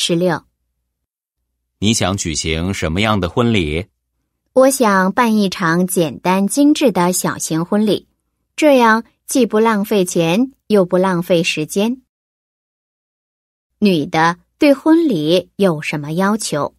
十六，你想举行什么样的婚礼？我想办一场简单精致的小型婚礼，这样既不浪费钱，又不浪费时间。女的对婚礼有什么要求？